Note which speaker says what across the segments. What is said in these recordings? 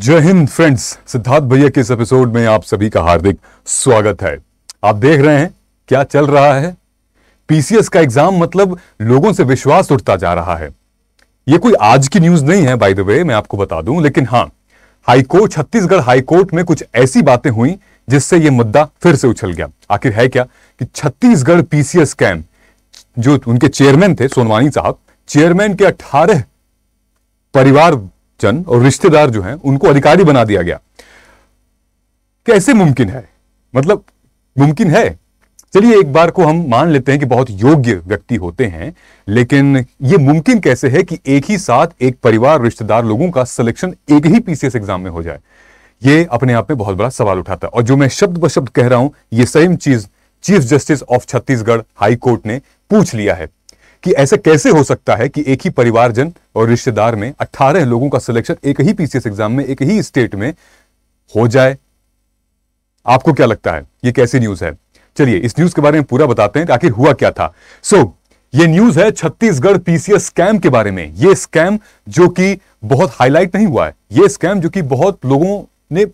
Speaker 1: जय हिंद फ्रेंड्स सिद्धार्थ भैया के इस एपिसोड में आप सभी का हार्दिक स्वागत है आप देख रहे हैं क्या चल रहा है पीसीएस का एग्जाम मतलब लोगों से विश्वास उठता जा रहा है ये कोई आज की न्यूज नहीं है बाय द वे मैं आपको बता दूं लेकिन हां हाईकोर्ट छत्तीसगढ़ हाईकोर्ट में कुछ ऐसी बातें हुई जिससे यह मुद्दा फिर से उछल गया आखिर है क्या कि छत्तीसगढ़ पीसीएस कैम जो उनके चेयरमैन थे सोनवानी साहब चेयरमैन के अठारह परिवार चंद और रिश्तेदार जो हैं उनको अधिकारी बना दिया गया कैसे मुमकिन है मतलब मुमकिन है चलिए एक बार को हम मान लेते हैं कि बहुत योग्य व्यक्ति होते हैं लेकिन ये मुमकिन कैसे है कि एक ही साथ एक परिवार रिश्तेदार लोगों का सिलेक्शन एक ही पीसीएस एग्जाम में हो जाए ये अपने आप में बहुत बड़ा सवाल उठाता है और जो मैं शब्द ब शब्द कह रहा हूं ये सेम चीज chief justice of Chhattisgarh high court ने पूछ लिया है कि ऐसा कैसे हो सकता है कि एक ही परिवारजन और रिश्तेदार में 18 लोगों का सिलेक्शन एक ही पीसीएस एग्जाम में एक ही स्टेट में हो जाए आपको क्या लगता है यह कैसी न्यूज है चलिए इस न्यूज के बारे में पूरा बताते हैं आखिर हुआ क्या था सो so, ये न्यूज है छत्तीसगढ़ पीसीएस स्कैम के बारे में यह स्कैम जो कि बहुत हाईलाइट नहीं हुआ है यह स्कैम जो कि बहुत लोगों ने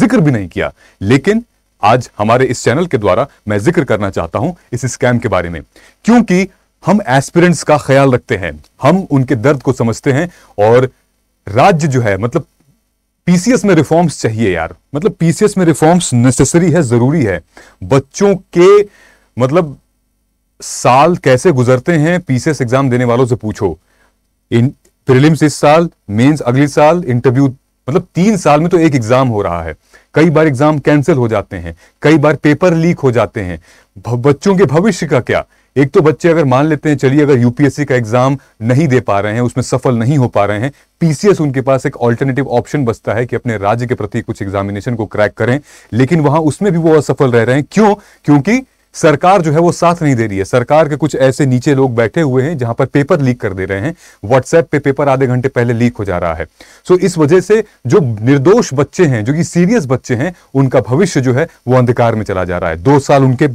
Speaker 1: जिक्र भी नहीं किया लेकिन आज हमारे इस चैनल के द्वारा मैं जिक्र करना चाहता हूं इस स्कैम के बारे में क्योंकि हम एस्पिरेंट्स का ख्याल रखते हैं हम उनके दर्द को समझते हैं और राज्य जो है मतलब पीसीएस में रिफॉर्म्स चाहिए यार मतलब पीसीएस में रिफॉर्म्स नेसेसरी है जरूरी है बच्चों के मतलब साल कैसे गुजरते हैं पीसीएस एग्जाम देने वालों से पूछो इन प्रिलिम्स इस साल मेंस अगले साल इंटरव्यू मतलब तीन साल में तो एक एग्जाम हो रहा है कई बार एग्जाम कैंसिल हो जाते हैं कई बार पेपर लीक हो जाते हैं बच्चों के भविष्य का क्या एक तो बच्चे अगर मान लेते हैं चलिए अगर यूपीएससी का एग्जाम नहीं दे पा रहे हैं उसमें सफल नहीं हो पा रहे हैं पीसीएस उनके पास एक ऑल्टरनेटिव ऑप्शन बचता है कि अपने राज्य के प्रति कुछ एग्जामिनेशन को क्रैक करें लेकिन वहां उसमें भी वो असफल रह रहे हैं क्यों क्योंकि सरकार जो है वो साथ नहीं दे रही है सरकार के कुछ ऐसे नीचे लोग बैठे हुए हैं जहां पर पेपर लीक कर दे रहे हैं व्हाट्सएप पे पेपर आधे घंटे पहले लीक हो जा रहा है सो इस वजह से जो निर्दोष बच्चे हैं जो कि सीरियस बच्चे हैं उनका भविष्य जो है वो अंधकार में चला जा रहा है दो साल उनके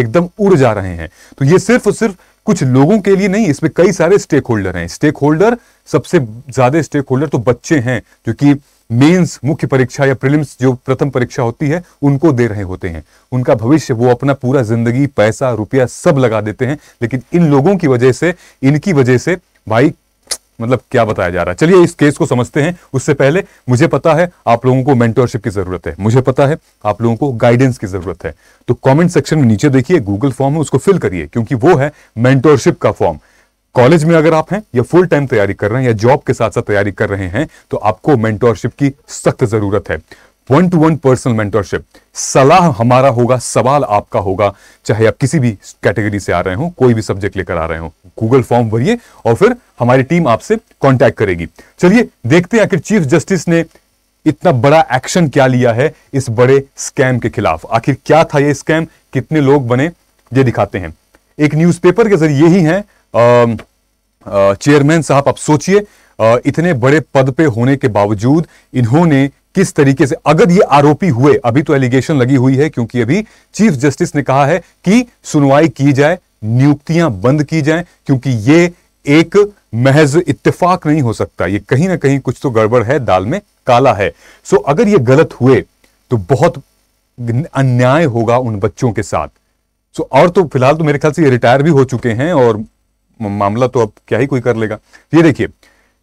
Speaker 1: एकदम उड़ जा रहे हैं तो ये सिर्फ और सिर्फ कुछ लोगों के लिए नहीं इसमें कई सारे स्टेक होल्डर हैं स्टेक होल्डर सबसे ज्यादा स्टेक होल्डर तो बच्चे हैं जो कि मेंस मुख्य परीक्षा या प्रीलिम्स जो प्रथम परीक्षा होती है उनको दे रहे होते हैं उनका भविष्य वो अपना पूरा जिंदगी पैसा रुपया सब लगा देते हैं लेकिन इन लोगों की वजह से इनकी वजह से भाई मतलब क्या बताया जा रहा है चलिए इस केस को समझते हैं उससे पहले मुझे पता है आप लोगों को मेंटोरशिप की जरूरत है मुझे पता है आप लोगों को गाइडेंस की जरूरत है तो कमेंट सेक्शन में नीचे देखिए गूगल फॉर्म है उसको फिल करिए क्योंकि वो है मेंटोरशिप का फॉर्म कॉलेज में अगर आप हैं या फुल टाइम तैयारी कर रहे हैं या जॉब के साथ साथ तैयारी कर रहे हैं तो आपको मेंटोरशिप की सख्त जरूरत है one to one personal mentorship सलाह हमारा होगा सवाल आपका होगा चाहे आप किसी भी कैटेगरी से आ रहे हो कोई भी सब्जेक्ट लेकर आ रहे हो गूगल फॉर्म भरिए और फिर हमारी टीम आपसे कॉन्टैक्ट करेगी चलिए देखते हैं आखिर चीफ जस्टिस ने इतना बड़ा एक्शन क्या लिया है इस बड़े स्कैम के खिलाफ आखिर क्या था यह स्कैम कितने लोग बने ये दिखाते हैं एक न्यूज़पेपर के जरिए ही हैं चेयरमैन साहब आप सोचिए इतने बड़े पद पे होने के बावजूद इन्होंने किस तरीके से अगर ये आरोपी हुए अभी तो एलिगेशन लगी हुई है क्योंकि अभी चीफ जस्टिस ने कहा है कि सुनवाई की जाए नियुक्तियां बंद की जाए क्योंकि ये एक महज इत्तेफाक नहीं हो सकता ये कहीं ना कहीं कुछ तो गड़बड़ है दाल में काला है सो अगर ये गलत हुए तो बहुत अन्याय होगा उन बच्चों के साथ सो और तो फिलहाल तो मेरे ख्याल से ये रिटायर भी हो चुके हैं और मामला तो अब क्या ही कोई कर लेगा ये देखिए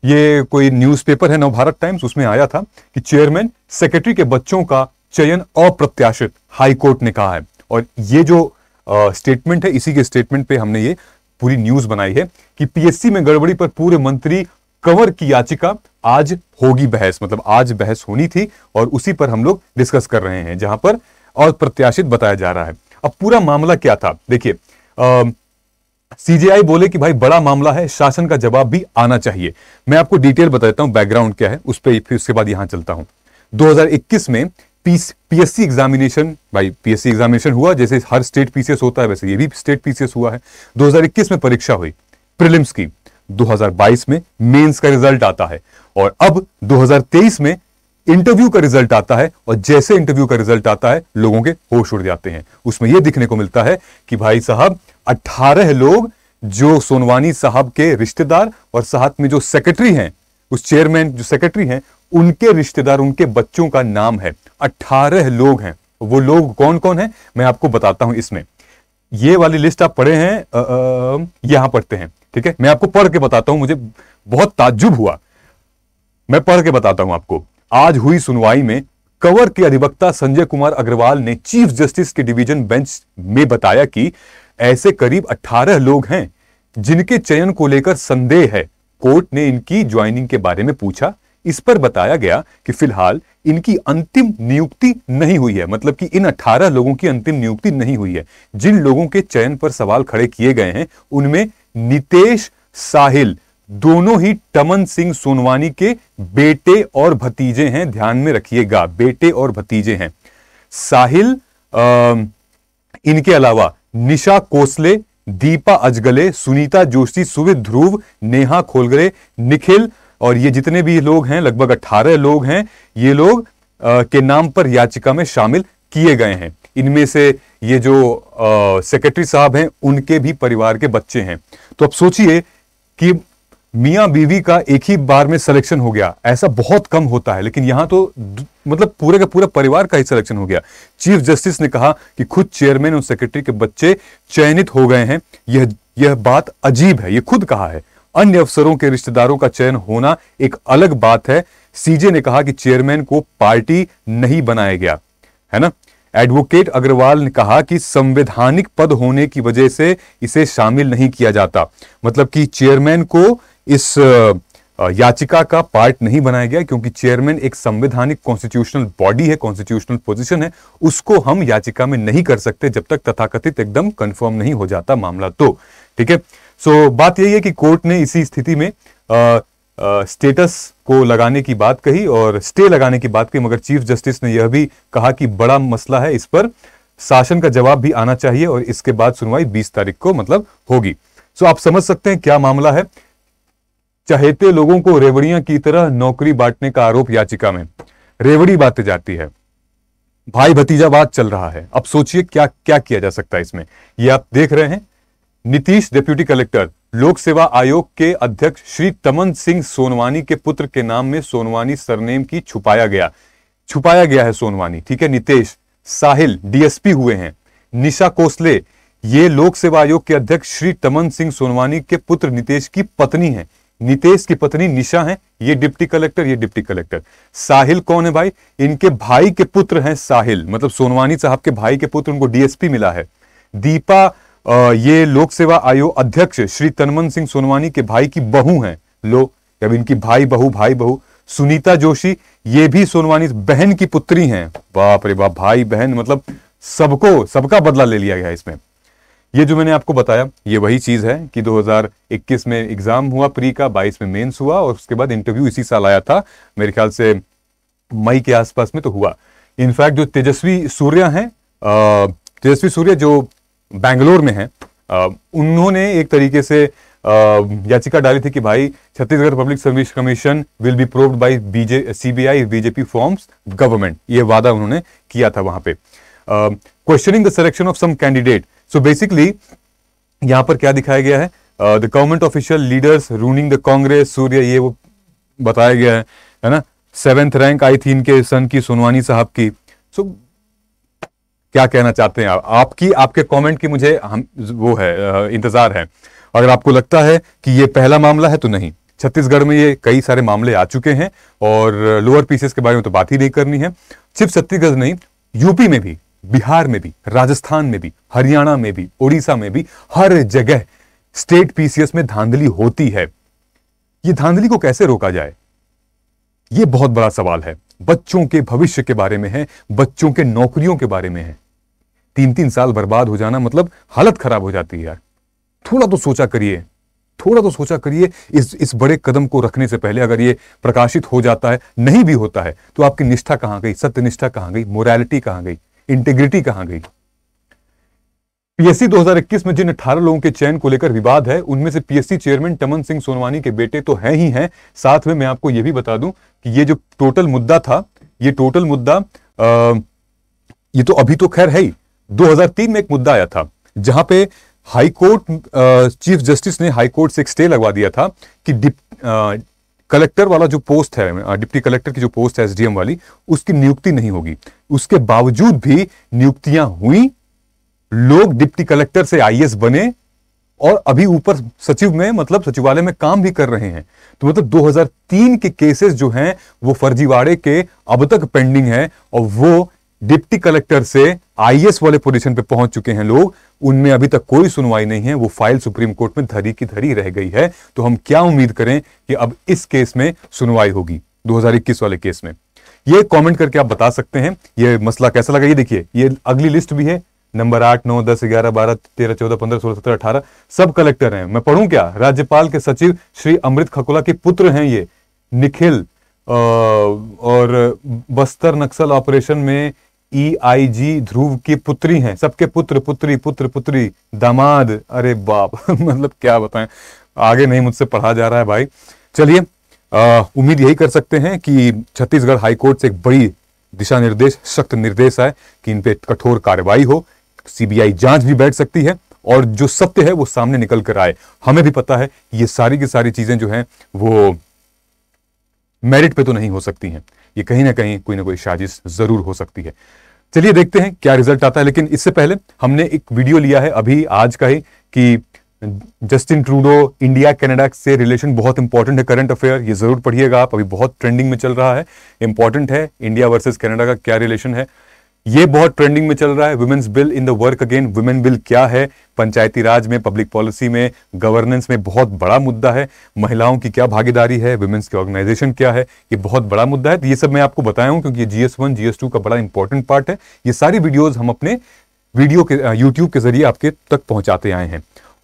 Speaker 1: ये कोई न्यूज़पेपर है नवभारत टाइम्स उसमें आया था कि चेयरमैन सेक्रेटरी के बच्चों का चयन अप्रत्याशित हाई कोर्ट ने कहा है और ये जो स्टेटमेंट है इसी के स्टेटमेंट पे हमने ये पूरी न्यूज बनाई है कि पीएससी में गड़बड़ी पर पूरे मंत्री कवर की याचिका आज होगी बहस मतलब आज बहस होनी थी और उसी पर हम लोग डिस्कस कर रहे हैं जहां पर अप्रत्याशित बताया जा रहा है अब पूरा मामला क्या था देखिए सीजीआई बोले कि भाई बड़ा मामला है शासन का जवाब भी आना चाहिए मैं आपको डिटेल बता देता हूं बैकग्राउंड क्या है उस पर फिर उसके बाद यहां चलता हूं 2021 में पीएससी एग्जामिनेशन भाई पीएससी एग्जामिनेशन हुआ जैसे हर स्टेट पीसीएस होता है वैसे ये भी स्टेट पीसीएस हुआ है 2021 में परीक्षा हुई प्रिलिम्स की 2022 में मेंस का रिजल्ट आता है और अब 2023 में इंटरव्यू का रिजल्ट आता है और जैसे इंटरव्यू का रिजल्ट आता है लोगों के होश उड़ जाते हैं उसमें यह दिखने को मिलता है कि भाई साहब अठारह लोग जो सोनवानी साहब के रिश्तेदार और साथ में जो सेक्रेटरी हैं उस चेयरमैन जो सेक्रेटरी हैं उनके रिश्तेदार उनके बच्चों का नाम है अठारह लोग हैं वो लोग कौन कौन है मैं आपको बताता हूं इसमें ये वाली लिस्ट आप पढ़े हैं यहां पढ़ते हैं ठीक है मैं आपको पढ़ के बताता हूं मुझे बहुत ताज्जुब हुआ मैं पढ़ के बताता हूं आपको आज हुई सुनवाई में कवर के अधिवक्ता संजय कुमार अग्रवाल ने चीफ जस्टिस के डिवीजन बेंच में बताया कि ऐसे करीब 18 लोग हैं जिनके चयन को लेकर संदेह है कोर्ट ने इनकी ज्वाइनिंग के बारे में पूछा इस पर बताया गया कि फिलहाल इनकी अंतिम नियुक्ति नहीं हुई है मतलब कि इन 18 लोगों की अंतिम नियुक्ति नहीं हुई है जिन लोगों के चयन पर सवाल खड़े किए गए हैं उनमें नितेश साहिल दोनों ही टमन सिंह सोनवानी के बेटे और भतीजे हैं ध्यान में रखिएगा बेटे और भतीजे हैं साहिल आ, इनके अलावा निशा कोसले दीपा अजगले सुनीता जोशी सुविध ध्रुव नेहा खोलगरे निखिल और ये जितने भी लोग हैं लगभग 18 लोग हैं ये लोग आ, के नाम पर याचिका में शामिल किए गए हैं इनमें से ये जो सेक्रेटरी साहब हैं उनके भी परिवार के बच्चे हैं तो अब सोचिए कि मियाँ बीवी का एक ही बार में सिलेक्शन हो गया ऐसा बहुत कम होता है लेकिन यहाँ तो मतलब पूरे का पूरा परिवार का ही सिलेक्शन हो गया चीफ जस्टिस ने कहा कि खुद चेयरमैन और सेक्रेटरी के बच्चे चयनित हो गए हैं यह यह बात अजीब है यह खुद कहा है अन्य अफसरों के रिश्तेदारों का चयन होना एक अलग बात है सीजे ने कहा कि चेयरमैन को पार्टी नहीं बनाया गया है ना एडवोकेट अग्रवाल ने कहा कि संवैधानिक पद होने की वजह से इसे शामिल नहीं किया जाता मतलब कि चेयरमैन को इस याचिका का पार्ट नहीं बनाया गया क्योंकि चेयरमैन एक संवैधानिक कॉन्स्टिट्यूशनल बॉडी है कॉन्स्टिट्यूशनल पोजीशन है उसको हम याचिका में नहीं कर सकते जब तक तथाकथित एकदम कंफर्म नहीं हो जाता मामला तो ठीक है सो बात यही है कि कोर्ट ने इसी स्थिति में आ, स्टेटस को लगाने की बात कही और स्टे लगाने की बात कही मगर चीफ जस्टिस ने यह भी कहा कि बड़ा मसला है इस पर शासन का जवाब भी आना चाहिए और इसके बाद सुनवाई 20 तारीख को मतलब होगी सो आप समझ सकते हैं क्या मामला है चहेते लोगों को रेवड़ियां की तरह नौकरी बांटने का आरोप याचिका में रेवड़ी बातें जाती है भाई भतीजावाद चल रहा है अब सोचिए क्या क्या किया जा सकता है इसमें ये आप देख रहे हैं नीतीश डिप्यूटी कलेक्टर लोक सेवा आयोग के अध्यक्ष श्री तमन सिंह सोनवानी के पुत्र के नाम में सोनवानी सरनेम की छुपाया गया छुपाया गया है सोनवानी ठीक है नितेश साहिल डीएसपी हुए हैं निशा कोसले ये लोक सेवा आयोग के अध्यक्ष श्री तमन सिंह सोनवानी के पुत्र नितेश की पत्नी है नितेश की पत्नी निशा है ये डिप्टी कलेक्टर ये डिप्टी कलेक्टर साहिल कौन है भाई इनके भाई के पुत्र हैं साहिल मतलब सोनवानी साहब के भाई के पुत्र उनको डीएसपी मिला है दीपा ये लोक सेवा आयोग अध्यक्ष श्री तनमन सिंह सोनवानी के भाई की बहू हैं लो अब इनकी भाई बहू भाई बहू सुनीता जोशी ये भी सोनवानी बहन की पुत्री हैं बाप रे बाप भाई बहन मतलब सबको सबका बदला ले लिया गया इसमें ये जो मैंने आपको बताया ये वही चीज़ है कि 2021 में एग्ज़ाम हुआ प्री का 22 में मेंस हुआ और उसके बाद इंटरव्यू इसी साल आया था मेरे ख्याल से मई के आसपास में तो हुआ इनफैक्ट जो तेजस्वी सूर्या हैं तेजस्वी सूर्य जो बैंगलोर में हैं उन्होंने एक तरीके से याचिका डाली थी कि भाई Chhattisgarh public service commission will be proved by BJ CBI BJP forms government ये वादा उन्होंने किया था वहां पे questioning the selection of some candidate so basically यहां पर क्या दिखाया गया है the government official leaders ruling the Congress सूर्य ये वो बताया गया है है ना सेवेंथ रैंक आई थी इनके सन की सोनवानी साहब की सो so, क्या कहना चाहते हैं आप आपकी आपके कमेंट की मुझे हम वो है uh, इंतजार है अगर आपको लगता है कि ये पहला मामला है तो नहीं छत्तीसगढ़ में ये कई सारे मामले आ चुके हैं और लोअर uh, पीसेस के बारे में तो बात ही नहीं करनी है सिर्फ छत्तीसगढ़ नहीं यूपी में भी बिहार में भी राजस्थान में भी हरियाणा में भी उड़ीसा में भी हर जगह स्टेट पीसीएस में धांधली होती है ये धांधली को कैसे रोका जाए ये बहुत बड़ा सवाल है बच्चों के भविष्य के बारे में है बच्चों के नौकरियों के बारे में है तीन तीन साल बर्बाद हो जाना मतलब हालत खराब हो जाती है यार थोड़ा तो सोचा करिए थोड़ा तो सोचा करिए इस इस बड़े कदम को रखने से पहले अगर ये प्रकाशित हो जाता है नहीं भी होता है तो आपकी निष्ठा कहां गई सत्य निष्ठा कहां गई मोरालिटी कहां गई इंटेग्रिटी कहां गई पीएससी 2021 में जिन 18 लोगों के चयन को लेकर विवाद है उनमें से पीएससी चेयरमैन टमन सिंह सोनवानी के बेटे तो हैं ही हैं साथ में मैं आपको यह भी बता दूं कि ये जो टोटल मुद्दा था ये टोटल मुद्दा आ, ये तो अभी तो खैर है ही 2003 में एक मुद्दा आया था जहां पे हाई हाईकोर्ट चीफ जस्टिस ने हाई कोर्ट से एक स्टे लगवा दिया था कि डिप, कलेक्टर वाला जो पोस्ट है डिप्टी कलेक्टर की जो पोस्ट है एसडीएम वाली उसकी नियुक्ति नहीं होगी उसके बावजूद भी नियुक्तियां हुई लोग डिप्टी कलेक्टर से आईएएस बने और अभी ऊपर सचिव में मतलब सचिवालय में काम भी कर रहे हैं तो मतलब 2003 के केसेस जो हैं वो फर्जीवाड़े के अब तक पेंडिंग है और वो डिप्टी कलेक्टर से आईएएस वाले पोजीशन पे पहुंच चुके हैं लोग उनमें अभी तक कोई सुनवाई नहीं है वो फाइल सुप्रीम कोर्ट में धरी की धरी रह गई है तो हम क्या उम्मीद करें कि अब इस केस में सुनवाई होगी 2021 वाले केस में ये कमेंट करके आप बता सकते हैं ये मसला कैसा लगा ये देखिए ये अगली लिस्ट भी है नंबर आठ नौ दस ग्यारह बारह तेरह चौदह पंद्रह सोलह सत्रह अठारह सब कलेक्टर हैं मैं पढ़ू क्या राज्यपाल के सचिव श्री अमृत खकुला के पुत्र हैं ये निखिल और बस्तर नक्सल ऑपरेशन में ई आई जी ध्रुव की पुत्री हैं सबके पुत्र पुत्री पुत्र पुत्री दामाद अरे बाप मतलब क्या बताएं आगे नहीं मुझसे पढ़ा जा रहा है भाई चलिए उम्मीद यही कर सकते हैं कि छत्तीसगढ़ कोर्ट से एक बड़ी दिशा निर्देश सख्त निर्देश आए कि इन पे कठोर कार्रवाई हो सीबीआई जांच भी बैठ सकती है और जो सत्य है वो सामने निकल कर आए हमें भी पता है ये सारी की सारी चीजें जो हैं वो मेरिट पे तो नहीं हो सकती हैं ये कहीं ना कहीं कोई ना कोई साजिश जरूर हो सकती है चलिए देखते हैं क्या रिजल्ट आता है लेकिन इससे पहले हमने एक वीडियो लिया है अभी आज का ही कि जस्टिन ट्रूडो इंडिया कनाडा से रिलेशन बहुत इंपॉर्टेंट है करंट अफेयर ये जरूर पढ़िएगा आप अभी बहुत ट्रेंडिंग में चल रहा है इंपॉर्टेंट है इंडिया वर्सेस कनाडा का क्या रिलेशन है ये बहुत ट्रेंडिंग में चल रहा है women's bill in the work again women bill क्या है पंचायती राज में पब्लिक पॉलिसी में गवर्नेंस में बहुत बड़ा मुद्दा है महिलाओं की क्या भागीदारी है वुमेन्स की ऑर्गेनाइजेशन क्या है ये बहुत बड़ा मुद्दा है तो ये सब मैं आपको बताया हूँ क्योंकि ये G S one G S two का बड़ा इंपॉर्टेंट पार्ट है ये सारी वीडियोज हम अपने वीडियो के यूट्यूब के जरिए आपके तक पहुंचाते आए हैं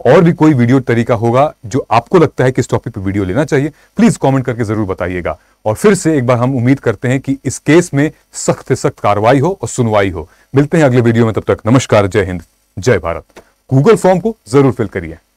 Speaker 1: और भी कोई वीडियो तरीका होगा जो आपको लगता है कि इस टॉपिक पर वीडियो लेना चाहिए प्लीज कमेंट करके जरूर बताइएगा और फिर से एक बार हम उम्मीद करते हैं कि इस केस में सख्त से सख्त कार्रवाई हो और सुनवाई हो मिलते हैं अगले वीडियो में तब तक नमस्कार जय हिंद जय भारत गूगल फॉर्म को जरूर फिल करिए